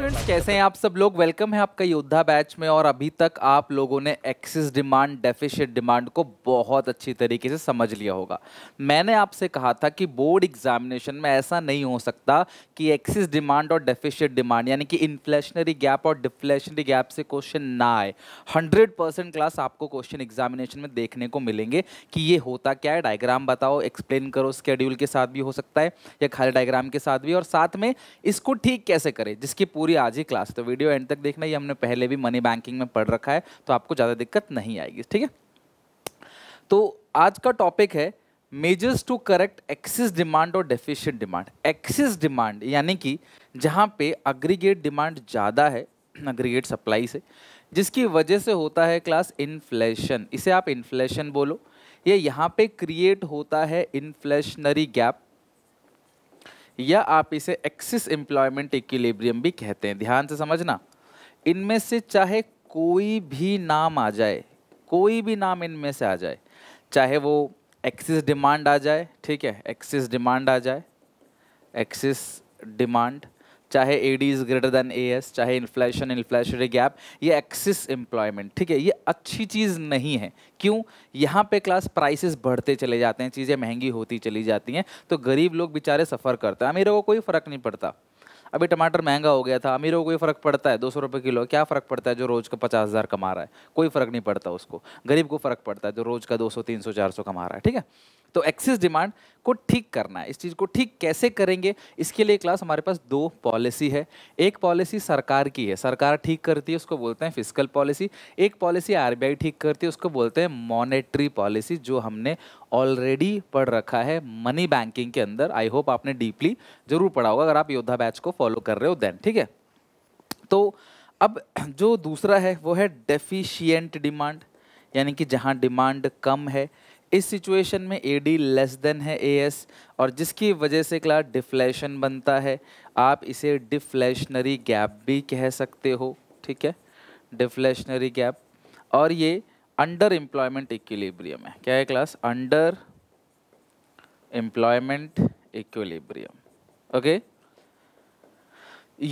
Students कैसे हैं आप सब लोग वेलकम है आपका योद्धा बैच में और अभी तक आप लोगों ने एक्सिस डिमांड डेफिशिट डिमांड को बहुत अच्छी तरीके से समझ लिया होगा मैंने आपसे कहा था कि बोर्ड एग्जामिनेशन में ऐसा नहीं हो सकता कि एक्सिस डिमांड और डेफिशिट डिमांड यानी कि इन्फ्लेशनरी गैप और डिफ्लेशनरी गैप से क्वेश्चन ना आए हंड्रेड क्लास आपको क्वेश्चन एग्जामिनेशन में देखने को मिलेंगे कि ये होता क्या है डायग्राम बताओ एक्सप्लेन करो स्केड्यूल के साथ भी हो सकता है या खाली डायग्राम के साथ भी और साथ में इसको ठीक कैसे करें जिसकी पूरी पूरी आज ही क्लास तो वीडियो एंड तक देखना ये हमने पहले भी मनी बैंकिंग में पढ़ रखा है तो आपको ज़्यादा दिक्कत नहीं आएगी ठीक है तो आज का टॉपिक है measures to correct excess demand और डेफिशिएंट डिमांड एक्सिस डिमांड यानी कि जहाँ पे अग्रीगेट डिमांड ज़्यादा है अग्रीगेट सप्लाई से जिसकी वजह से होता है क्लास इन्फ्लेशन इसे आप इन्फ्लेशन बोलो ये यहाँ पे क्रिएट होता है इन्फ्लेशनरी गैप या आप इसे एक्सिस एम्प्लॉयमेंट इक्विलिब्रियम भी कहते हैं ध्यान से समझना इनमें से चाहे कोई भी नाम आ जाए कोई भी नाम इनमें से आ जाए चाहे वो एक्सिस डिमांड आ जाए ठीक है एक्सिस डिमांड आ जाए एक्सिस डिमांड चाहे A D is greater than A S चाहे इन्फ्लेशन इन्फ्लेशनरी गैप ये एक्सिस एम्प्लॉयमेंट ठीक है ये अच्छी चीज़ नहीं है क्यों यहाँ पे क्लास प्राइसेस बढ़ते चले जाते हैं चीज़ें महंगी होती चली जाती हैं तो गरीब लोग बेचारे सफ़र करते हैं अमीरों को कोई फ़र्क नहीं पड़ता अभी टमाटर महंगा हो गया था अमीरों को कोई फ़र्क पड़ता है दो सौ रुपये किलो क्या फ़र्क पड़ता है जो रोज़ का पचास हज़ार कमा रहा है कोई फ़र्क नहीं पड़ता उसको गरीब को फ़र्क पड़ता है जो रोज़ का दो सौ तीन सौ चार सौ कमा रहा है ठीक है तो एक्सिस डिमांड को ठीक करना है इस चीज़ को ठीक कैसे करेंगे इसके लिए क्लास हमारे पास दो पॉलिसी है एक पॉलिसी सरकार की है सरकार ठीक करती है उसको बोलते हैं फिजिकल पॉलिसी एक पॉलिसी आरबीआई ठीक करती है उसको बोलते हैं मॉनेटरी पॉलिसी जो हमने ऑलरेडी पढ़ रखा है मनी बैंकिंग के अंदर आई होप आपने डीपली जरूर पढ़ा होगा अगर आप योद्धा बैच को फॉलो कर रहे हो देन ठीक है तो अब जो दूसरा है वो है डेफिशियंट डिमांड यानी कि जहाँ डिमांड कम है इस सिचुएशन में ए डी लेस देन है ए एस और जिसकी वजह से क्लास डिफ्लेशन बनता है आप इसे डिफ्लेशनरी गैप भी कह सकते हो ठीक है डिफ्लेशनरी गैप और ये अंडर एम्प्लॉयमेंट इक्विलिब्रियम है क्या है class under employment equilibrium okay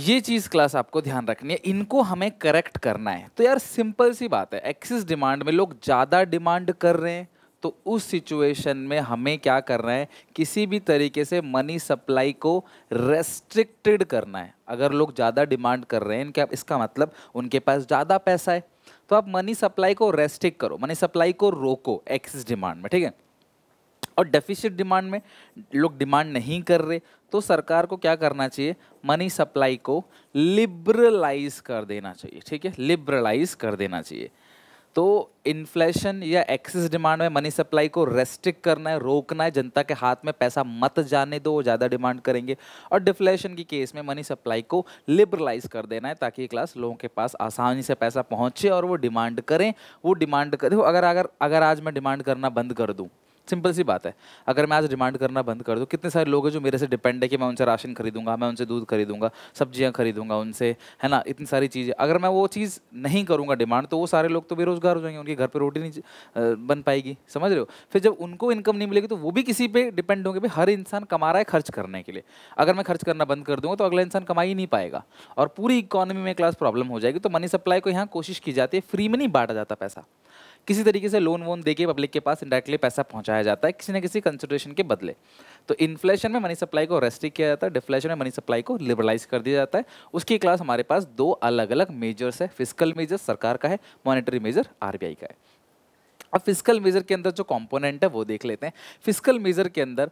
ये चीज़ क्लास आपको ध्यान रखनी है इनको हमें करेक्ट करना है तो यार सिंपल सी बात है एक्सिस डिमांड में लोग ज़्यादा डिमांड कर रहे हैं तो उस सिचुएशन में हमें क्या करना है किसी भी तरीके से मनी सप्लाई को रेस्ट्रिक्टेड करना है अगर लोग ज़्यादा डिमांड कर रहे हैं इनके इसका मतलब उनके पास ज़्यादा पैसा है तो आप मनी सप्लाई को रेस्ट्रिक करो मनी सप्लाई को रोको एक्सिस डिमांड में ठीक है और डेफिसिट डिमांड में लोग डिमांड नहीं कर रहे तो सरकार को क्या करना चाहिए मनी सप्लाई को लिबरलाइज कर देना चाहिए ठीक है लिबरलाइज कर देना चाहिए तो इन्फ्लेशन या एक्सेस डिमांड में मनी सप्लाई को रेस्ट्रिक्ट करना है रोकना है जनता के हाथ में पैसा मत जाने दो वो ज़्यादा डिमांड करेंगे और डिफ्लेशन की केस में मनी सप्लाई को लिबरलाइज कर देना है ताकि क्लास लोगों के पास आसानी से पैसा पहुंचे और वो डिमांड करें वो डिमांड करें अगर अगर अगर आज मैं डिमांड करना बंद कर दूँ सिंपल सी बात है अगर मैं आज डिमांड करना बंद कर दूँ कितने सारे लोग हैं जो मेरे से डिपेंड है कि मैं उनसे राशन खरीदूंगा मैं उनसे दूध खरीदूंगा सब्जियाँ खरीदूंगा उनसे है ना इतनी सारी चीज़ें अगर मैं वो चीज़ नहीं करूँगा डिमांड तो वो सारे लोग तो बेरोजगार हो जाएंगे उनके घर पर रोटी नहीं बन पाएगी समझ रहे हो फिर जब उनको इनकम नहीं मिलेगी तो वो भी किसी पर डिपेंड होंगे भाई हर इंसान कमा रहा है खर्च करने के लिए अगर मैं खर्च करना बंद कर दूंगा तो अगला इंसान कमा ही नहीं पाएगा और पूरी इकोनॉमी में क्लास प्रॉब्लम हो जाएगी तो मनी सप्लाई को यहाँ कोशिश की जाती है फ्री में नहीं बांटा जाता पैसा किसी तरीके से लोन वोन देके पब्लिक के पास इंडायरेक्टली पैसा पहुंचाया जाता है किसी न किसी कंसिडरेशन के बदले तो इन्फ्लेशन में मनी सप्लाई को रेस्ट्रिक किया जाता है डिफ्लेशन में मनी सप्लाई को लिबरलाइज कर दिया जाता है उसकी क्लास हमारे पास दो अलग अलग मेजर्स है फिजिकल मेजर सरकार का है मॉनिटरी मेजर आर का है अब फिजिकल मेजर के अंदर जो कॉम्पोनेंट है वो देख लेते हैं फिजिकल मेजर के अंदर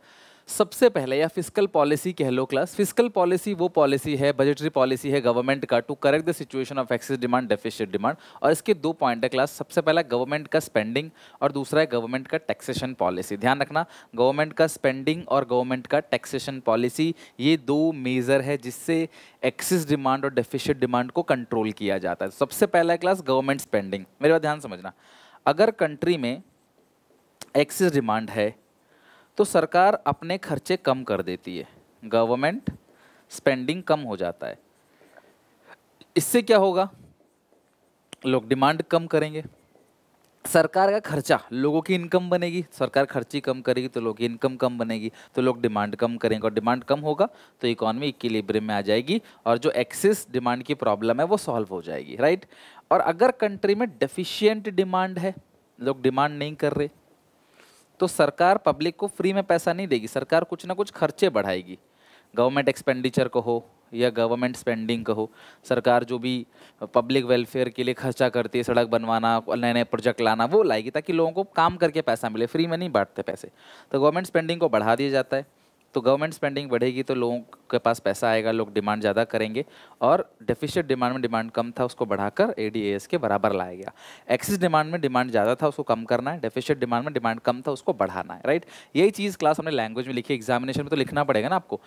सबसे पहले या फिजिकल पॉलिसी कह लो क्लास फिजिकल पॉलिसी वो पॉलिसी है बजटरी पॉलिसी है गवर्नमेंट का to correct the situation of excess demand deficit demand और इसके दो पॉइंट है क्लास सबसे पहला गवर्नमेंट का स्पेंडिंग और दूसरा है गवर्नमेंट का टैक्सेशन पॉलिसी ध्यान रखना गवर्नमेंट का स्पेंडिंग और गवर्नमेंट का टैक्सेशन पॉलिसी ये दो मेजर है जिससे एक्सिस डिमांड और डेफिशिट डिमांड को कंट्रोल किया जाता है सबसे पहला क्लास गवर्नमेंट स्पेंडिंग मेरे बात ध्यान समझना अगर कंट्री में एक्सिस डिमांड है तो सरकार अपने खर्चे कम कर देती है गवर्नमेंट स्पेंडिंग कम हो जाता है इससे क्या होगा लोग डिमांड कम करेंगे सरकार का खर्चा लोगों की इनकम बनेगी सरकार खर्ची कम करेगी तो लोगों की इनकम कम बनेगी तो लोग डिमांड कम करेंगे और डिमांड कम होगा तो इकोनॉमी इक्वलिब्रियम में आ जाएगी और जो एक्सेस डिमांड की प्रॉब्लम है वो सॉल्व हो जाएगी राइट और अगर कंट्री में डेफिशिएंट डिमांड है लोग डिमांड नहीं कर रहे तो सरकार पब्लिक को फ्री में पैसा नहीं देगी सरकार कुछ ना कुछ खर्चे बढ़ाएगी गवर्नमेंट एक्सपेंडिचर कहो या गवर्नमेंट स्पेंडिंग कहो सरकार जो भी पब्लिक वेलफेयर के लिए खर्चा करती है सड़क बनवाना नए नए प्रोजेक्ट लाना वो लाएगी ताकि लोगों को काम करके पैसा मिले फ्री में नहीं बांटते पैसे तो गवर्नमेंट स्पेंडिंग को बढ़ा दिया जाता है तो गवर्नमेंट स्पेंडिंग बढ़ेगी तो लोगों के पास पैसा आएगा लोग डिमांड ज़्यादा करेंगे और डिफिशियट डिमांड में डिमांड कम था उसको बढ़ाकर ए डी एस के बराबर लाया गया एक्सिस डिमांड में डिमांड ज़्यादा था उसको कम करना है डिफिशियट डिमांड में डिमांड कम था उसको बढ़ाना है राइट यही चीज़ क्लास हमने लैंग्वेज में लिखी एग्जामिनेशन में तो लिखना पड़ेगा ना आपको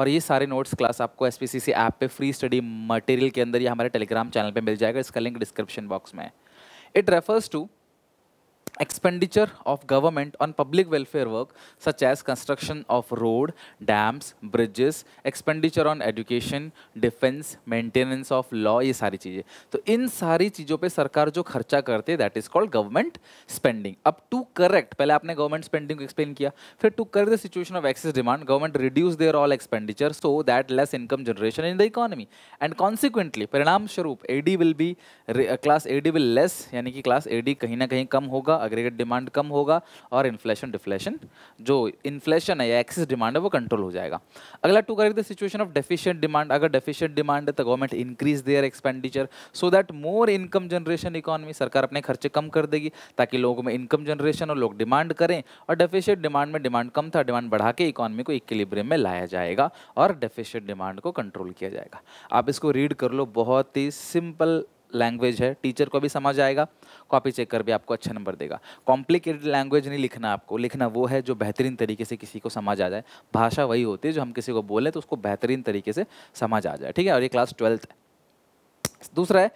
और ये सारे नोट्स क्लास आपको S P C C app पर फ्री स्टडी मटेरियल के अंदर या हमारे टेलीग्राम चैनल पर मिल जाएगा इसका लिंक डिस्क्रिप्शन बॉक्स में है it refers to expenditure of government on public welfare work such as construction of road, dams, bridges, expenditure on education, defense, maintenance of law ये सारी चीज़ें तो इन सारी चीज़ों पे सरकार जो खर्चा करते हैं that is called government spending अब टू करेक्ट पहले आपने गवर्नमेंट स्पेंडिंग को एक्सप्लेन किया फिर to correct the situation of excess demand government reduce their all expenditure so that less income generation in the economy and consequently परिणाम स्वरूप A D will be class A D will less यानी कि class A D कहीं ना कहीं कम होगा aggregate demand कम होगा और इन्फ्लेशन डिफ्लेशन जो इन्फ्लेशन है या एक्सेस डिमांड है वो कंट्रोल हो जाएगा अगला to correct the situation of deficient demand अगर डेफिशिएंट डिमांड है तो government increase their expenditure so that more income generation economy सरकार अपने खर्चे कम कर देगी ताकि लोगों में इनकम जनरेशन और लोग डिमांड करें और डेफिशिएंट डिमांड में डिमांड कम था डिमांड बढ़ा के इकोनॉमी को इक्विलिब्रियम में लाया जाएगा और डेफिशिएंट डिमांड को कंट्रोल किया जाएगा आप इसको रीड कर लो बहुत ही सिंपल लैंग्वेज है टीचर को भी समझ आएगा कॉपी चेक कर भी आपको अच्छे नंबर देगा कॉम्प्लिकेटेड लैंग्वेज नहीं लिखना आपको लिखना वो है जो बेहतरीन तरीके से किसी को समझ आ जाए भाषा वही होती है जो हम किसी को बोलें तो उसको बेहतरीन तरीके से समझ आ जाए ठीक है और ये क्लास ट्वेल्थ दूसरा है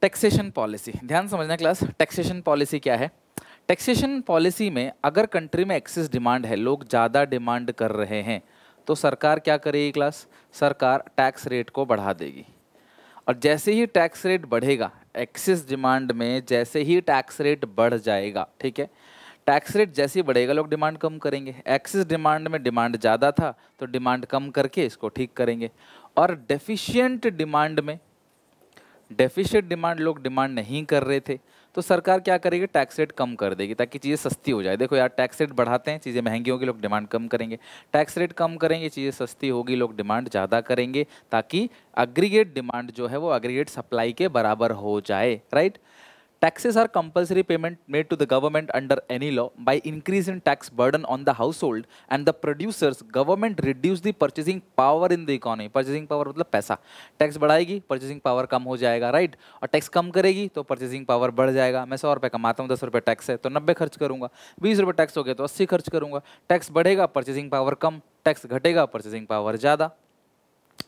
टैक्सेशन पॉलिसी ध्यान समझना क्लास टैक्सेशन पॉलिसी क्या है टैक्सेशन पॉलिसी में अगर कंट्री में एक्सेस डिमांड है लोग ज़्यादा डिमांड कर रहे हैं तो सरकार क्या करेगी क्लास सरकार टैक्स रेट को बढ़ा देगी और जैसे ही टैक्स रेट बढ़ेगा एक्सिस डिमांड में जैसे ही टैक्स रेट बढ़ जाएगा ठीक है टैक्स रेट जैसे ही बढ़ेगा लोग डिमांड कम करेंगे एक्सिस डिमांड में डिमांड ज़्यादा था तो डिमांड कम करके इसको ठीक करेंगे और डेफिशियंट डिमांड में डेफिशियट डिमांड लोग डिमांड नहीं कर रहे थे तो सरकार क्या करेगी टैक्स रेट कम कर देगी ताकि चीज़ें सस्ती हो जाए देखो यार टैक्स रेट बढ़ाते हैं चीज़ें महंगी होगी लोग डिमांड कम करेंगे टैक्स रेट कम करेंगे चीज़ें सस्ती होगी लोग डिमांड ज़्यादा करेंगे ताकि अग्रीगेट डिमांड जो है वो अग्रीगेट सप्लाई के बराबर हो जाए right Taxes are compulsory payment made to the government under any law. By increasing tax burden on the household and the producers, government reduce the purchasing power in the economy. Purchasing power matlab paisa tax badhayegi purchasing power kam ho jayega right aur tax kam karegi to purchasing power badh jayega main 100 rupaye kamata hu 10 rupaye tax hai to 90 kharch karunga 20 rupaye tax ho गया to 80 kharch karunga tax badhega purchasing power kam tax ghatega purchasing power ज़्यादा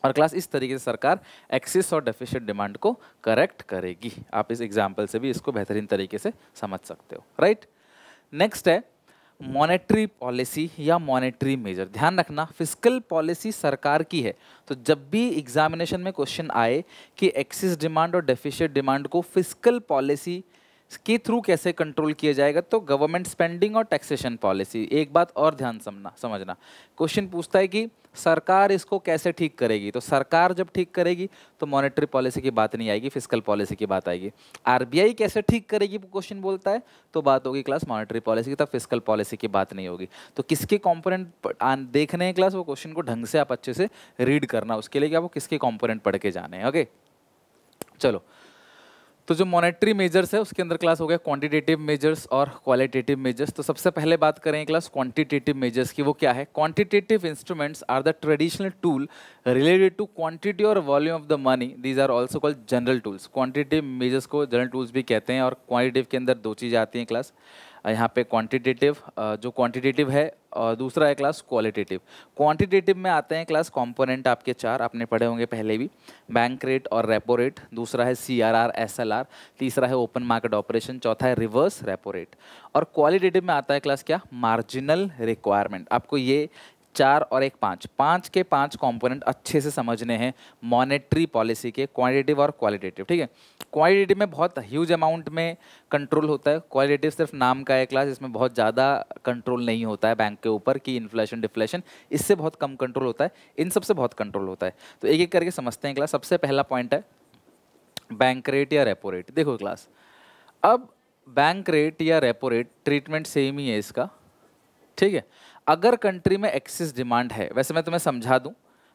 और class इस तरीके से सरकार axis और deficit demand को correct करेगी आप इस एग्जाम्पल से भी इसको बेहतरीन तरीके से समझ सकते हो राइट नेक्स्ट है मॉनेटरी पॉलिसी या मॉनेटरी मेजर ध्यान रखना फिजिकल पॉलिसी सरकार की है तो जब भी एग्जामिनेशन में क्वेश्चन आए कि एक्सिस डिमांड और डेफिशिट डिमांड को फिजिकल पॉलिसी के थ्रू कैसे कंट्रोल किया जाएगा तो गवर्नमेंट स्पेंडिंग और टैक्सेशन पॉलिसी एक बात और ध्यान समना समझना क्वेश्चन पूछता है कि सरकार इसको कैसे ठीक करेगी तो सरकार जब ठीक करेगी तो मॉनेटरी पॉलिसी की बात नहीं आएगी फिजिकल पॉलिसी की बात आएगी आरबीआई कैसे ठीक करेगी क्वेश्चन बोलता है तो बात होगी क्लास मॉनेटरी पॉलिसी की तब फिजिकल पॉलिसी की बात नहीं होगी तो किसके कॉम्पोनेंट देख रहे हैं क्लास वो क्वेश्चन को ढंग से आप अच्छे से रीड करना उसके लिए आपको किसके कॉम्पोनेंट पढ़ के जाने ओके चलो तो जो मॉनेटरी मेजर्स है उसके अंदर क्लास हो गया क्वांटिटेटिव मेजर्स और क्वालिटेटिव मेजर्स तो सबसे पहले बात करें क्लास क्वांटिटेटिव मेजर्स की वो क्या है quantitative instruments are the traditional tool related to quantity और volume of the money these are also called general tools quantitative measures को जनरल टूल्स भी कहते हैं और क्वान्टिटिव के अंदर दो चीज़ें आती हैं क्लास यहाँ पे क्वांटिटेटिव जो क्वांटिटेटिव है और दूसरा है क्लास क्वालिटेटिव क्वांटिटेटिव में आते हैं क्लास कंपोनेंट आपके चार आपने पढ़े होंगे पहले भी बैंक रेट और रेपो रेट दूसरा है C R R S L R तीसरा है ओपन मार्केट ऑपरेशन चौथा है रिवर्स रेपो रेट और क्वालिटेटिव में आता है क्लास क्या मार्जिनल रिक्वायरमेंट आपको ये चार और एक पाँच पाँच के पाँच कंपोनेंट अच्छे से समझने हैं मॉनेटरी पॉलिसी के क्वान्टिटिव और क्वालिटेटिव ठीक है क्वांटिटेटिव में बहुत ह्यूज अमाउंट में कंट्रोल होता है क्वालिटेटिव सिर्फ नाम का है क्लास इसमें बहुत ज़्यादा कंट्रोल नहीं होता है बैंक के ऊपर कि इन्फ्लेशन डिफ्लेशन इससे बहुत कम कंट्रोल होता है इन सबसे बहुत कंट्रोल होता है तो एक एक करके समझते हैं क्लास सबसे पहला पॉइंट है बैंक रेट या रेपो रेट देखो क्लास अब बैंक रेट या रेपो रेट ट्रीटमेंट सेम ही है इसका ठीक है अगर कंट्री में एक्सिस डिमांड है वैसे मैं तुम्हें समझा दूँ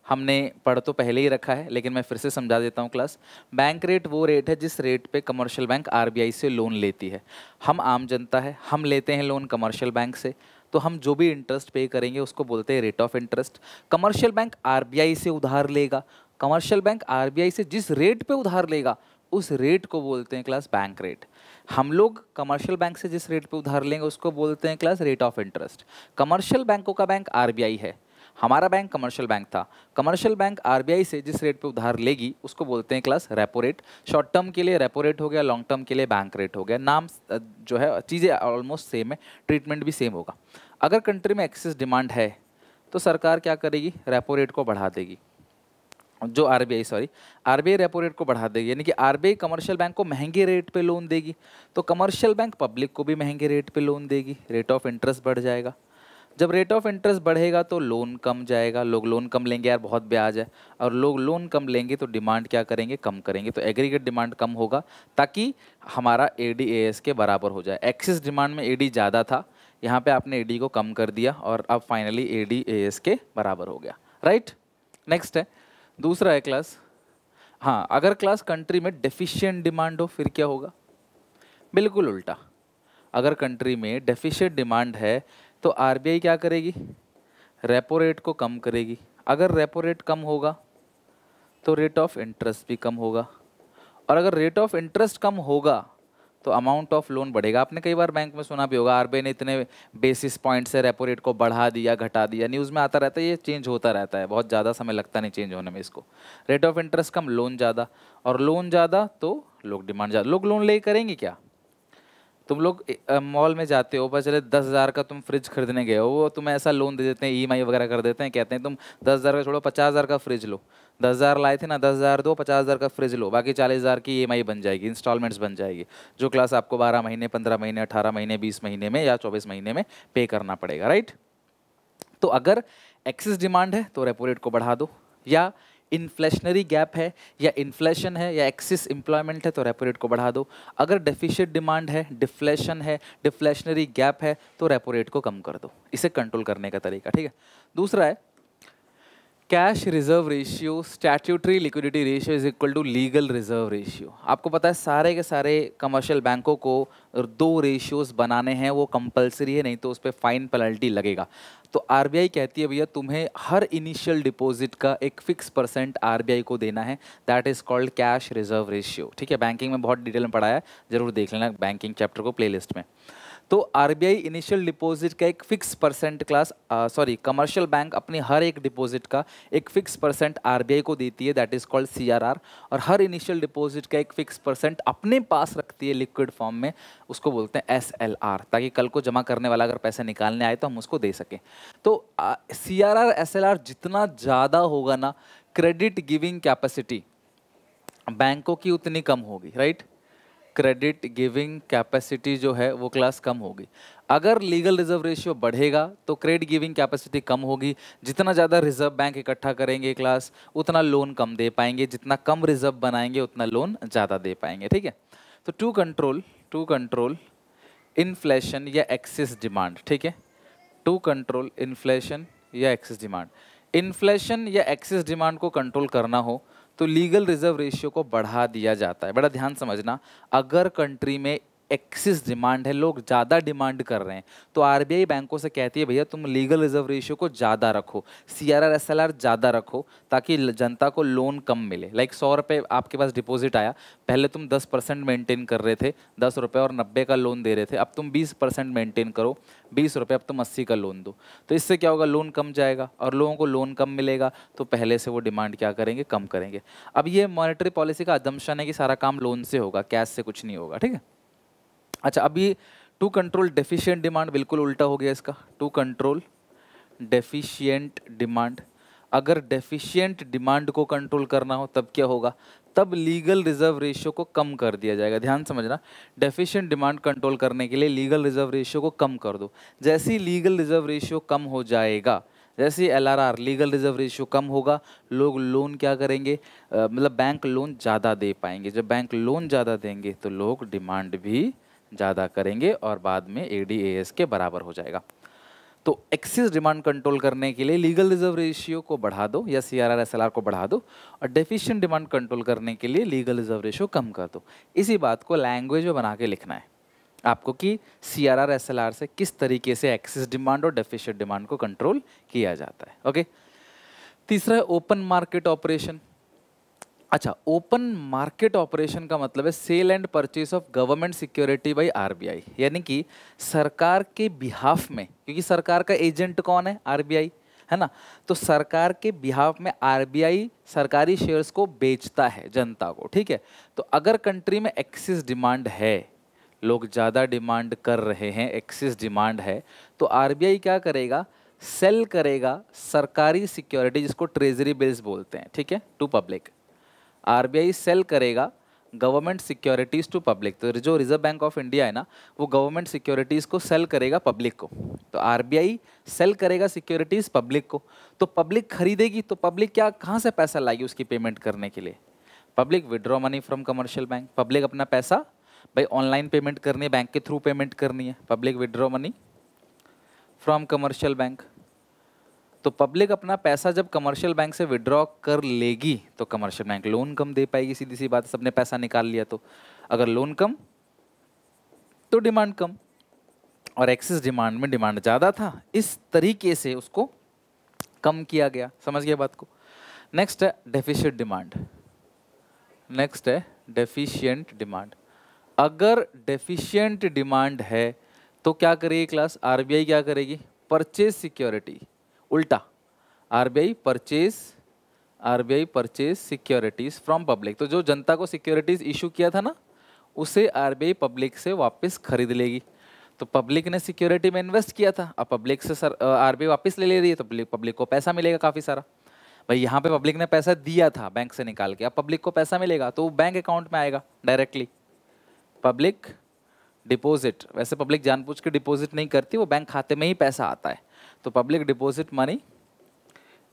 हमने पढ़ तो पहले ही रखा है लेकिन मैं फिर से समझा देता हूँ क्लास बैंक रेट वो रेट है जिस रेट पे कमर्शियल बैंक आर से लोन लेती है हम आम जनता है हम लेते हैं लोन कमर्शियल बैंक से तो हम जो भी इंटरेस्ट पे करेंगे उसको बोलते हैं rate of interest commercial bank R से उधार लेगा कमर्शियल बैंक आर से जिस रेट पर उधार लेगा उस रेट को बोलते हैं क्लास बैंक रेट हम लोग कमर्शियल बैंक से जिस रेट पे उधार लेंगे उसको बोलते हैं class rate of interest commercial बैंकों का बैंक आर है हमारा बैंक कमर्शियल बैंक था कमर्शियल बैंक आर से जिस रेट पे उधार लेगी उसको बोलते हैं class repo rate short term के लिए रेपो रेट हो गया लॉन्ग टर्म के लिए बैंक रेट हो गया नाम जो है चीज़ें ऑलमोस्ट सेम है ट्रीटमेंट भी सेम होगा अगर कंट्री में एक्सेस डिमांड है तो सरकार क्या करेगी रेपो रेट को बढ़ा देगी जो R sorry R repo rate को बढ़ा देगी यानी कि आर कमर्शियल बैंक को महंगे रेट पे लोन देगी तो कमर्शियल बैंक पब्लिक को भी महंगे रेट पे लोन देगी रेट ऑफ इंटरेस्ट बढ़ जाएगा जब रेट ऑफ इंटरेस्ट बढ़ेगा तो लोन कम जाएगा लोग लोन कम लेंगे यार बहुत ब्याज है और लोग लोन कम लेंगे तो डिमांड क्या करेंगे कम करेंगे तो एग्रीगेट डिमांड कम होगा ताकि हमारा ए डी ए एस के बराबर हो जाए एक्सिस डिमांड में ए डी ज़्यादा था यहाँ पे आपने ए डी को कम कर दिया और अब finally A D A S के बराबर हो गया राइट नेक्स्ट है दूसरा है क्लास हाँ अगर क्लास कंट्री में डेफिशिएंट डिमांड हो फिर क्या होगा बिल्कुल उल्टा अगर कंट्री में डेफिशिएंट डिमांड है तो आरबीआई क्या करेगी रेपो रेट को कम करेगी अगर रेपो रेट कम होगा तो रेट ऑफ इंटरेस्ट भी कम होगा और अगर रेट ऑफ इंटरेस्ट कम होगा तो अमाउंट ऑफ लोन बढ़ेगा आपने कई बार बैंक में सुना भी होगा आर ने इतने बेसिस पॉइंट से रेपो रेट को बढ़ा दिया घटा दिया न्यूज़ में आता रहता है ये चेंज होता रहता है बहुत ज़्यादा समय लगता नहीं चेंज होने में इसको रेट ऑफ इंटरेस्ट कम लोन ज़्यादा और लोन ज़्यादा तो लोग डिमांड ज़्यादा लोग लोन ले करेंगे क्या तुम लोग मॉल में जाते हो पर चले दस हज़ार का तुम फ्रिज खरीदने गए हो वो तुम्हें ऐसा लोन दे देते हैं ई e वगैरह कर देते हैं कहते हैं तुम दस हज़ार का छोड़ो पचास हज़ार का फ्रिज लो दस हज़ार लाए थे ना दस हज़ार दो पचास हज़ार का फ्रिज लो बाकी चालीस हज़ार की ई e बन जाएगी इंस्टॉलमेंट्स बन जाएगी जो क्लास आपको बारह महीने पंद्रह महीने अठारह महीने बीस महीने में या चौबीस महीने में पे करना पड़ेगा राइट तो अगर एक्सेस डिमांड है तो रेपो रेट को बढ़ा दो या इन्फ्लेशनरी गैप है या इन्फ्लेशन है या एक्सिस एम्प्लॉयमेंट है तो रेपो रेट को बढ़ा दो अगर डेफिशिट डिमांड है डिफ्लेशन है डिफ्लेशनरी गैप है तो रेपो रेट को कम कर दो इसे कंट्रोल करने का तरीका ठीक है दूसरा है cash reserve ratio statutory liquidity ratio is equal to legal reserve ratio आपको पता है सारे के सारे कमर्शियल बैंकों को दो रेशियोज बनाने हैं वो कंपलसरी है नहीं तो उस पर फाइन पेनल्टी लगेगा तो आर कहती है भैया तुम्हें हर इनिशियल डिपॉजिट का एक फिक्स परसेंट आर को देना है that is called cash reserve ratio ठीक है बैंकिंग में बहुत डिटेल में पढ़ाया है जरूर देख लेना बैंकिंग चैप्टर को प्लेलिस्ट में तो आर इनिशियल डिपॉजिट का एक fix percent class sorry commercial bank अपनी हर एक डिपॉजिट का एक फिक्स परसेंट आर को देती है दैट इज़ कॉल्ड सी और हर इनिशियल डिपॉजिट का एक फिक्स परसेंट अपने पास रखती है लिक्विड फॉर्म में उसको बोलते हैं एस ताकि कल को जमा करने वाला अगर पैसे निकालने आए तो हम उसको दे सकें तो C R R S L R जितना ज़्यादा होगा ना क्रेडिट गिविंग कैपेसिटी बैंकों की उतनी कम होगी राइट क्रेडिट गिविंग कैपेसिटी जो है वो क्लास कम होगी अगर लीगल रिजर्व रेशियो बढ़ेगा तो क्रेडिट गिविंग कैपेसिटी कम होगी जितना ज़्यादा रिजर्व बैंक इकट्ठा करेंगे क्लास उतना लोन कम दे पाएंगे जितना कम रिजर्व बनाएंगे उतना लोन ज़्यादा दे पाएंगे ठीक है तो to control to control inflation या एक्सेस डिमांड ठीक है टू कंट्रोल इन्फ्लेशन या एक्सेस डिमांड इन्फ्लेशन या एक्सेस डिमांड को कंट्रोल करना हो तो लीगल रिजर्व रेशियो को बढ़ा दिया जाता है बड़ा ध्यान समझना अगर कंट्री में एक्सिस डिमांड है लोग ज़्यादा डिमांड कर रहे हैं तो आर बैंकों से कहती है भैया तुम लीगल रिजर्व रेशियो को ज़्यादा रखो C R R S L R ज़्यादा रखो ताकि जनता को लोन कम मिले लाइक सौ रुपये आपके पास डिपॉजिट आया पहले तुम दस परसेंट मेनटेन कर रहे थे दस रुपये और नब्बे का लोन दे रहे थे अब तुम बीस परसेंट मेनटेन करो बीस रुपये अब तुम अस्सी का लोन दो तो इससे क्या होगा लोन कम जाएगा और लोगों को लोन कम मिलेगा तो पहले से वो डिमांड क्या करेंगे कम करेंगे अब ये मॉनेटरी पॉलिसी का अदमशन है कि सारा काम लोन से होगा कैश से कुछ नहीं होगा ठीक है अच्छा अभी टू कंट्रोल डेफिशिएंट डिमांड बिल्कुल उल्टा हो गया इसका टू कंट्रोल डेफिशिएंट डिमांड अगर डेफिशिएंट डिमांड को कंट्रोल करना हो तब क्या होगा तब लीगल रिजर्व रेशियो को कम कर दिया जाएगा ध्यान समझना डेफिशिएंट डिमांड कंट्रोल करने के लिए लीगल रिजर्व रेशियो को कम कर दो जैसे ही लीगल रिजर्व रेशियो कम हो जाएगा जैसे L R R legal reserve ratio कम होगा लोग लोन क्या करेंगे मतलब बैंक लोन ज़्यादा दे पाएंगे जब बैंक लोन ज़्यादा देंगे तो लोग डिमांड भी ज़्यादा करेंगे और बाद में ए डी एस के बराबर हो जाएगा तो एक्सिस डिमांड कंट्रोल करने के लिए लीगल रिजर्व रेशियो को बढ़ा दो या सी आर को बढ़ा दो और डेफिशिएंट डिमांड कंट्रोल करने के लिए लीगल रिजर्व रेशियो कम कर दो इसी बात को लैंग्वेज में बना के लिखना है आपको कि सी आर से किस तरीके से एक्सिस डिमांड और डेफिशिएंट डिमांड को कंट्रोल किया जाता है ओके तीसरा है ओपन मार्केट ऑपरेशन अच्छा ओपन मार्केट ऑपरेशन का मतलब है sale and purchase of government security by R यानी कि सरकार के बिहाफ में क्योंकि सरकार का एजेंट कौन है आर है ना तो सरकार के बिहाफ में आर सरकारी शेयर्स को बेचता है जनता को ठीक है तो अगर कंट्री में एक्सिस डिमांड है लोग ज़्यादा डिमांड कर रहे हैं एक्सिस डिमांड है तो आर क्या करेगा सेल करेगा सरकारी सिक्योरिटी जिसको ट्रेजरी बिल्स बोलते हैं ठीक है टू पब्लिक आई सेल करेगा गवर्नमेंट सिक्योरिटीज़ टू पब्लिक तो जो रिजर्व बैंक ऑफ इंडिया है ना वो गवर्नमेंट सिक्योरिटीज़ को सेल करेगा पब्लिक को तो आई सेल करेगा सिक्योरिटीज़ पब्लिक को तो पब्लिक खरीदेगी तो पब्लिक क्या कहाँ से पैसा लाएगी उसकी पेमेंट करने के लिए public withdraw money from commercial bank public अपना पैसा भाई ऑनलाइन पेमेंट करनी है बैंक के थ्रू पेमेंट करनी है public withdraw money from commercial bank तो पब्लिक अपना पैसा जब कमर्शियल बैंक से विड्रॉ कर लेगी तो कमर्शियल बैंक लोन कम दे पाएगी सीधी सी बात सबने पैसा निकाल लिया तो अगर लोन कम तो डिमांड कम और एक्सेस डिमांड में डिमांड ज़्यादा था इस तरीके से उसको कम किया गया समझ गया बात को नेक्स्ट है डेफिशिएंट डिमांड नेक्स्ट है डेफिशिएंट डिमांड अगर डेफिशिएंट डिमांड है तो क्या करेगी क्लास आरबीआई क्या करेगी परचेज सिक्योरिटी उल्टा R B I purchase R B I purchase securities from public तो जो जनता को सिक्योरिटीज़ इशू किया था ना उसे आर बी आई पब्लिक से वापस खरीद लेगी तो पब्लिक ने सिक्योरिटी में इन्वेस्ट किया था अब पब्लिक से सर आर आरबीआई वापस ले ले रही है तो पब्लिक पब्लिक को पैसा मिलेगा काफ़ी सारा भाई यहाँ पे पब्लिक ने पैसा दिया था बैंक से निकाल के अब पब्लिक को पैसा मिलेगा तो वो बैंक अकाउंट में आएगा डायरेक्टली पब्लिक डिपॉजिट वैसे पब्लिक जानबूझ के डिपॉजिट नहीं करती वो बैंक खाते में ही पैसा आता है तो public deposit money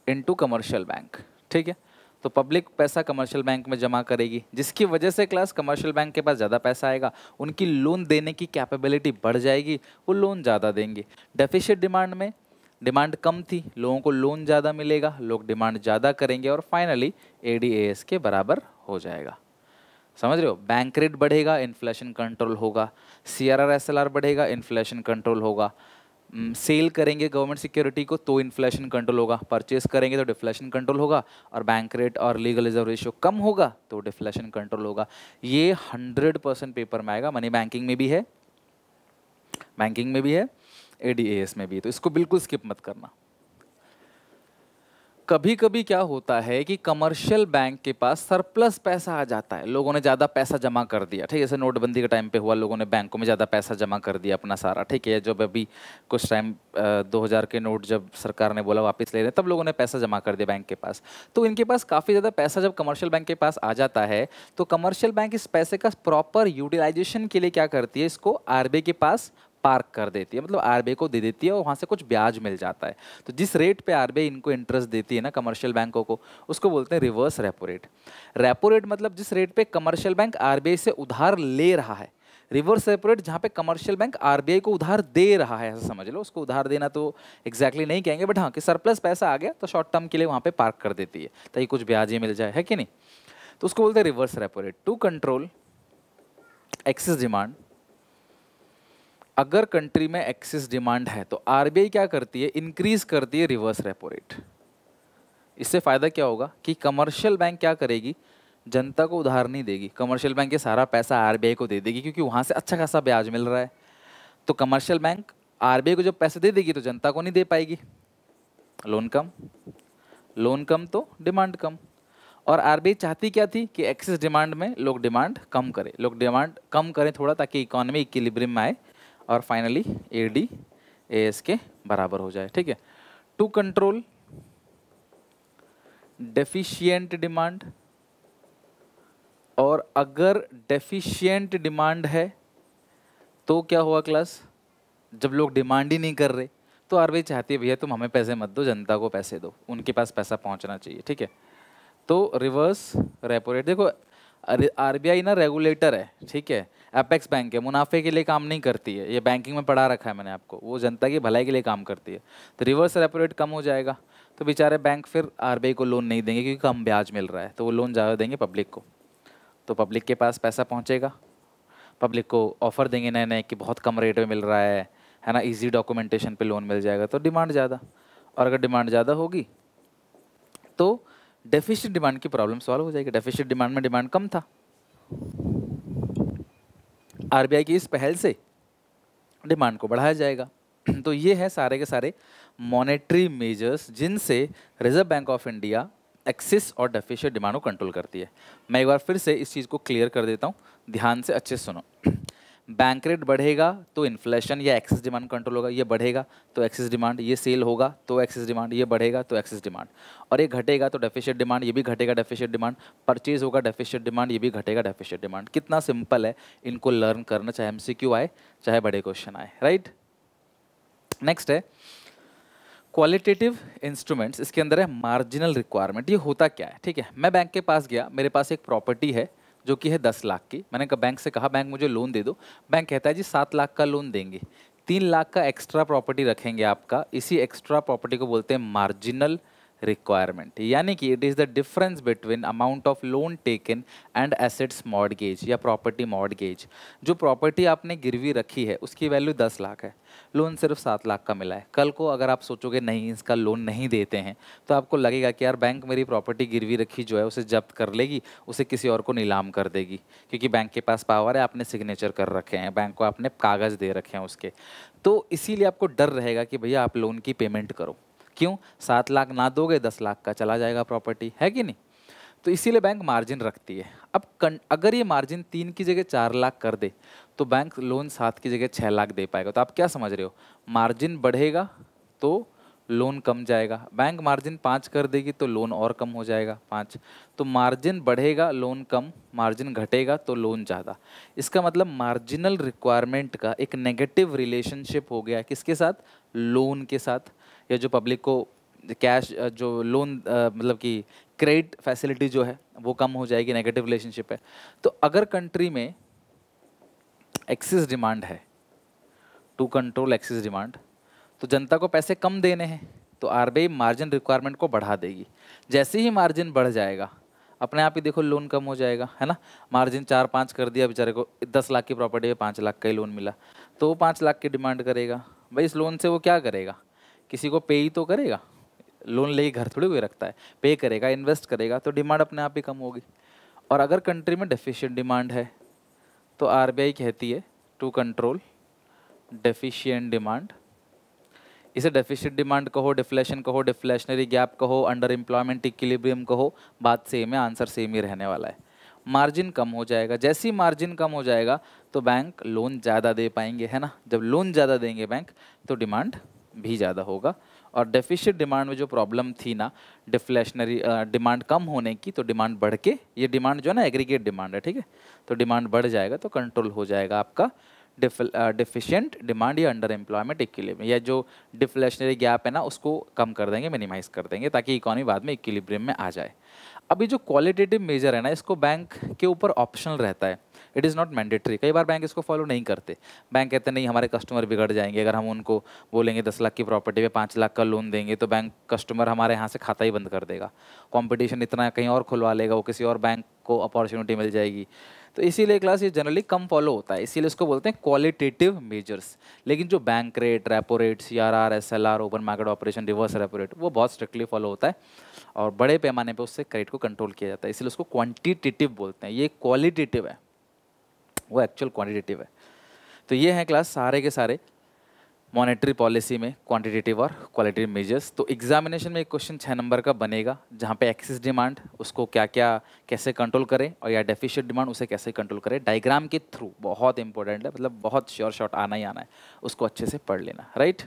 into commercial bank ठीक है तो पब्लिक पैसा कमर्शियल बैंक में जमा करेगी जिसकी वजह से क्लास कमर्शियल बैंक के पास ज़्यादा पैसा आएगा उनकी लोन देने की कैपेबिलिटी बढ़ जाएगी वो लोन ज़्यादा देंगे डेफिशिट डिमांड में डिमांड कम थी लोगों को लोन ज़्यादा मिलेगा लोग डिमांड ज़्यादा करेंगे और फाइनली ए के बराबर हो जाएगा समझ रहे हो बैंक रेट बढ़ेगा इन्फ्लेशन कंट्रोल होगा सी आर बढ़ेगा इन्फ्लेशन कंट्रोल होगा सेल हम्म, करेंगे गवर्नमेंट सिक्योरिटी को तो इन्फ्लेशन कंट्रोल होगा परचेस करेंगे तो डिफ्लेशन कंट्रोल होगा और बैंक रेट और लीगल रिजर्व रेशियो कम होगा तो डिफ्लेशन कंट्रोल होगा ये हंड्रेड परसेंट पेपर में आएगा मनी बैंकिंग में भी है बैंकिंग में भी है ए में भी है तो इसको बिल्कुल स्किप मत करना कभी कभी क्या होता है कि कमर्शियल बैंक के पास सरप्लस पैसा आ जाता है लोगों ने ज़्यादा पैसा जमा कर दिया ठीक है जैसे नोटबंदी के टाइम पे हुआ लोगों ने बैंकों में ज़्यादा पैसा जमा कर दिया अपना सारा ठीक है जब अभी कुछ टाइम दो हज़ार के नोट जब सरकार ने बोला वापस ले रहे तब लोगों ने पैसा जमा कर दिया बैंक के पास तो इनके पास काफ़ी ज़्यादा पैसा जब कमर्शियल बैंक के पास आ जाता है तो कमर्शियल बैंक इस पैसे का प्रॉपर यूटिलाइजेशन के लिए क्या करती है इसको आर के पास पार्क कर देती है मतलब आर को दे देती है और वहाँ से कुछ ब्याज मिल जाता है तो जिस रेट पे आर इनको इंटरेस्ट देती है ना कमर्शियल बैंकों को उसको बोलते हैं reverse repo rate repo rate मतलब जिस रेट पे कमर्शियल बैंक आर से उधार ले रहा है रिवर्स रेपो रेट जहाँ पे कमर्शियल बैंक आरबीआई को उधार दे रहा है ऐसा समझ लो उसको उधार देना तो एक्जैक्टली exactly नहीं कहेंगे बट हाँ कि सरप्लस पैसा आ गया तो शॉर्ट टर्म के लिए वहाँ पे पार्क कर देती है ताकि कुछ ब्याज ही मिल जाए है कि नहीं तो उसको बोलते हैं reverse repo rate to control excess demand अगर कंट्री में एक्सिस डिमांड है तो आर क्या करती है इंक्रीज करती है रिवर्स रेपो रेट इससे फ़ायदा क्या होगा कि कमर्शियल बैंक क्या करेगी जनता को उधार नहीं देगी कमर्शियल बैंक ये सारा पैसा आर को दे देगी क्योंकि वहाँ से अच्छा खासा ब्याज मिल रहा है तो कमर्शियल बैंक आर को जब पैसे दे देगी तो जनता को नहीं दे पाएगी लोन कम लोन कम तो डिमांड कम और आर चाहती क्या थी कि एक्सेस डिमांड में लोग डिमांड कम करें लोग डिमांड कम करें थोड़ा ताकि इकोनॉमी इक्विलिब्रियम में आए और finally A D A S के बराबर हो जाए ठीक है टू कंट्रोल डेफिशियंट डिमांड और अगर डेफिशियंट डिमांड है तो क्या हुआ क्लास जब लोग डिमांड ही नहीं कर रहे तो आरबीआई चाहती है भैया तुम हमें पैसे मत दो जनता को पैसे दो उनके पास पैसा पहुंचना चाहिए ठीक है तो रिवर्स रेपो रेट देखो आरबीआई ना रेगुलेटर है ठीक है अपेक्स बैंक है मुनाफे के लिए काम नहीं करती है ये बैंकिंग में पढ़ा रखा है मैंने आपको वो जनता की भलाई के लिए काम करती है तो रिवर्स रेपोरेट कम हो जाएगा तो बेचारे बैंक फिर आर को लोन नहीं देंगे क्योंकि कम ब्याज मिल रहा है तो वो लोन ज़्यादा देंगे पब्लिक को तो पब्लिक के पास पैसा पहुँचेगा पब्लिक को ऑफ़र देंगे नए नए कि बहुत कम रेट में मिल रहा है है ना इजी डॉक्यूमेंटेशन पे लोन मिल जाएगा तो डिमांड ज़्यादा और अगर डिमांड ज़्यादा होगी तो डेफिशिट डिमांड की प्रॉब्लम सॉल्व हो जाएगी डेफिशिट डिमांड में डिमांड कम था आरबीआई की इस पहल से डिमांड को बढ़ाया जाएगा तो ये है सारे के सारे मॉनेटरी मेजर्स जिनसे Reserve bank of India excess और डेफिशिएट डिमांड को कंट्रोल करती है मैं एक बार फिर से इस चीज़ को क्लियर कर देता हूँ ध्यान से अच्छे सुनो बैंक रेट बढ़ेगा तो इन्फ्लेशन या एक्सेस डिमांड कंट्रोल होगा ये बढ़ेगा तो एक्सेस डिमांड ये सेल होगा तो एक्सेस डिमांड ये बढ़ेगा तो एक्सेस डिमांड और ये घटेगा तो डेफिशिट डिमांड ये भी घटेगा डेफिशिट डिमांड परचेज होगा डेफिशिट डिमांड ये भी घटेगा डेफिशिट डिमांड कितना सिंपल है इनको लर्न करना चाहे एम आए चाहे बड़े क्वेश्चन आए राइट नेक्स्ट है क्वालिटेटिव इंस्ट्रूमेंट्स इसके अंदर है मार्जिनल रिक्वायरमेंट ये होता क्या है ठीक है मैं बैंक के पास गया मेरे पास एक प्रॉपर्टी है जो कि है दस लाख की मैंने कहा बैंक से कहा बैंक मुझे लोन दे दो बैंक कहता है जी सात लाख का लोन देंगे तीन लाख का एक्स्ट्रा प्रॉपर्टी रखेंगे आपका इसी एक्स्ट्रा प्रॉपर्टी को बोलते हैं मार्जिनल रिक्वायरमेंट यानी कि it is the difference between amount of loan taken and assets mortgage या प्रॉपर्टी मॉडगेज जो प्रॉपर्टी आपने गिरवी रखी है उसकी वैल्यू दस लाख है लोन सिर्फ सात लाख का मिला है कल को अगर आप सोचोगे नहीं इसका लोन नहीं देते हैं तो आपको लगेगा कि यार बैंक मेरी प्रॉपर्टी गिरवी रखी जो है उसे जब्त कर लेगी उसे किसी और को नीलाम कर देगी क्योंकि बैंक के पास पावर है आपने सिग्नेचर कर रखे हैं बैंक को आपने कागज़ दे रखे हैं उसके तो इसीलिए आपको डर रहेगा कि भैया आप लोन की पेमेंट करो क्यों सात लाख ना दोगे दस लाख का चला जाएगा प्रॉपर्टी है कि नहीं तो इसीलिए बैंक मार्जिन रखती है अब कन, अगर ये मार्जिन तीन की जगह चार लाख कर दे तो बैंक लोन सात की जगह छः लाख दे पाएगा तो आप क्या समझ रहे हो मार्जिन बढ़ेगा तो लोन कम जाएगा बैंक मार्जिन पाँच कर देगी तो लोन और कम हो जाएगा पाँच तो मार्जिन बढ़ेगा लोन कम मार्जिन घटेगा तो लोन ज़्यादा इसका मतलब मार्जिनल रिक्वायरमेंट का एक नेगेटिव रिलेशनशिप हो गया किसके साथ लोन के साथ या जो पब्लिक को कैश जो लोन मतलब कि क्रेडिट फैसिलिटी जो है वो कम हो जाएगी नेगेटिव रिलेशनशिप है तो अगर कंट्री में एक्सिस डिमांड है टू कंट्रोल एक्सिस डिमांड तो जनता को पैसे कम देने हैं तो आर मार्जिन रिक्वायरमेंट को बढ़ा देगी जैसे ही मार्जिन बढ़ जाएगा अपने आप ही देखो लोन कम हो जाएगा है ना मार्जिन चार पाँच कर दिया बेचारे को दस लाख की प्रॉपर्टी है पाँच लाख का ही लोन मिला तो वो पाँच लाख की डिमांड करेगा भाई इस लोन से वो क्या करेगा किसी को पे ही तो करेगा लोन ले घर थोड़ी हुए रखता है पे करेगा इन्वेस्ट करेगा तो डिमांड अपने आप ही कम होगी और अगर कंट्री में डेफिशिएंट डिमांड है तो आर कहती है टू कंट्रोल डेफिशिएंट डिमांड इसे डेफिशिएंट डिमांड कहो डिफ्लेशन कहो डिफ्लेशनरी गैप कहो अंडर एम्प्लॉयमेंट इक्विलिब्रियम कहो बात सेम है आंसर सेम ही रहने वाला है मार्जिन कम हो जाएगा जैसे ही मार्जिन कम हो जाएगा तो बैंक लोन ज़्यादा दे पाएंगे है ना जब लोन ज़्यादा देंगे बैंक तो डिमांड भी ज़्यादा होगा और डेफिशिट डिमांड में जो प्रॉब्लम थी ना डिफ्लेशनरी डिमांड कम होने की तो डिमांड बढ़ के ये डिमांड जो है ना एग्रीगेट डिमांड है ठीक है तो डिमांड बढ़ जाएगा तो कंट्रोल हो जाएगा आपका डिफिशियंट डिमांड या अंडर एम्प्लॉयमेंट इक्विलिब्रियम या जो डिफ्लेशनरी गैप है ना उसको कम कर देंगे मिनिमाइज कर देंगे ताकि इकोनॉमी बाद में इक्विलिब्रियम में आ जाए अभी जो क्वालिटेटिव मेजर है ना इसको बैंक के ऊपर ऑप्शनल रहता है इट इज़ नॉट मैंडेटरी कई बार बैंक इसको फॉलो नहीं करते बैंक कहते नहीं हमारे कस्टमर बिगड़ जाएंगे अगर हम उनको बोलेंगे दस लाख की प्रॉपर्टी पे पाँच लाख का लोन देंगे तो बैंक कस्टमर हमारे यहाँ से खाता ही बंद कर देगा कॉम्पिटिशन इतना कहीं और खुलवा लेगा वो किसी और बैंक को अपॉर्चुनिटी मिल जाएगी तो इसीलिए क्लास ये जनरली कम फॉलो होता है इसीलिए इसको बोलते हैं क्वालिटेटिव मेजर्स लेकिन जो bank rate repo rate C R R S L R open market operation reverse repo rate वो बहुत स्ट्रिक्टली फॉलो होता है और बड़े पैमाने पर उससे क्रेडिट को कंट्रोल किया जाता है इसीलिए उसको क्वान्टिटेटिव बोलते हैं ये क्वालिटेटिव है वो एक्चुअल क्वान्टिटेटिव है तो ये हैं क्लास सारे के सारे मॉनेटरी पॉलिसी में क्वांटिटेटिव और क्वालिटी मेजर्स तो एग्जामिनेशन में एक क्वेश्चन छः नंबर का बनेगा जहाँ पे एक्सिस डिमांड उसको क्या क्या कैसे कंट्रोल करें और या डेफिशिएट डिमांड उसे कैसे कंट्रोल करें डायग्राम के थ्रू बहुत इंपॉर्टेंट है मतलब बहुत श्योर शॉट आना ही आना है उसको अच्छे से पढ़ लेना राइट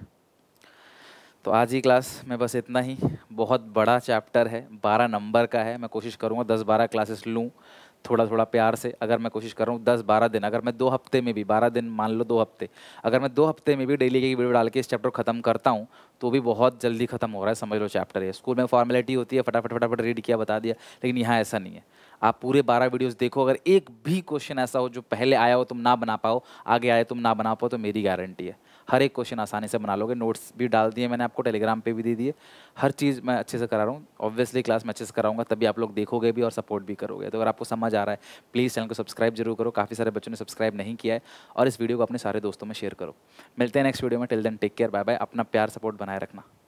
तो आज ही क्लास में बस इतना ही बहुत बड़ा चैप्टर है बारह नंबर का है मैं कोशिश करूँगा दस बारह क्लासेस लूँ थोड़ा थोड़ा प्यार से अगर मैं कोशिश कर रहा हूँ दस बारह दिन अगर मैं दो हफ्ते में भी बारह दिन मान लो दो हफ्ते अगर मैं दो हफ्ते में भी डेली की वीडियो डाल के इस चैप्टर ख़त्म करता हूँ तो भी बहुत जल्दी ख़त्म हो रहा है समझ लो चैप्टर है स्कूल में फॉर्मेलिटी होती है फटाफट फटाफट रीड किया बता दिया लेकिन यहाँ ऐसा नहीं है आप पूरे बारह वीडियोज देखो अगर एक भी क्वेश्चन ऐसा हो जो पहले आया हो तुम ना बना पाओ आगे आए तुम ना बना पाओ तो मेरी गारंटी है हर एक क्वेश्चन आसानी से बना लोगे नोट्स भी डाल दिए मैंने आपको टेलीग्राम पे भी दे दिए हर चीज़ मैं अच्छे से करा रहा हूँ ऑब्वियसली क्लास मैं अच्छे से कराऊंगा तभी आप लोग देखोगे भी और सपोर्ट भी करोगे तो अगर आपको समझ आ रहा है प्लीज़ चैनल को सब्सक्राइब जरूर करो काफ़ी सारे बच्चों ने सब्सक्राइब नहीं किया है और इस वीडियो को अपने सारे दोस्तों में शेयर करो मिलते हैं नेक्स्ट वीडियो में till then take care bye bye अपना प्यार सपोर्ट बनाए रखना